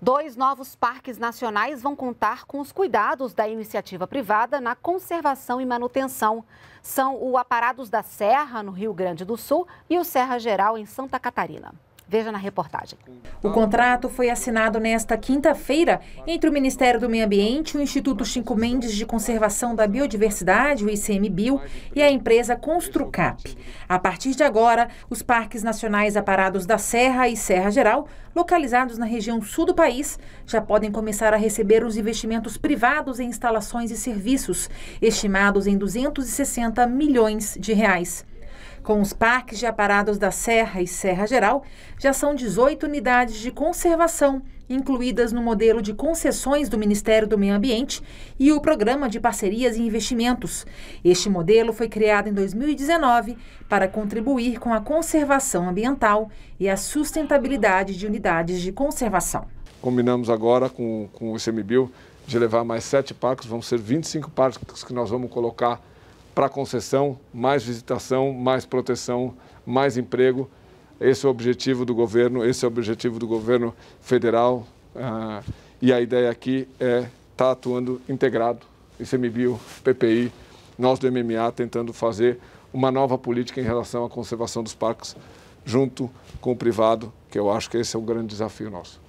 Dois novos parques nacionais vão contar com os cuidados da iniciativa privada na conservação e manutenção. São o Aparados da Serra, no Rio Grande do Sul, e o Serra Geral, em Santa Catarina. Veja na reportagem. O contrato foi assinado nesta quinta-feira entre o Ministério do Meio Ambiente, o Instituto Chico Mendes de Conservação da Biodiversidade, o ICMBio, e a empresa Construcap. A partir de agora, os parques nacionais aparados da Serra e Serra Geral, localizados na região sul do país, já podem começar a receber os investimentos privados em instalações e serviços, estimados em 260 milhões de reais. Com os parques de aparados da Serra e Serra Geral, já são 18 unidades de conservação incluídas no modelo de concessões do Ministério do Meio Ambiente e o Programa de Parcerias e Investimentos. Este modelo foi criado em 2019 para contribuir com a conservação ambiental e a sustentabilidade de unidades de conservação. Combinamos agora com, com o ICMBio de levar mais sete parques, vão ser 25 parques que nós vamos colocar para concessão, mais visitação, mais proteção, mais emprego. Esse é o objetivo do governo, esse é o objetivo do governo federal. Ah, e a ideia aqui é estar tá atuando integrado, ICMBio, PPI, nós do MMA tentando fazer uma nova política em relação à conservação dos parques junto com o privado, que eu acho que esse é o grande desafio nosso.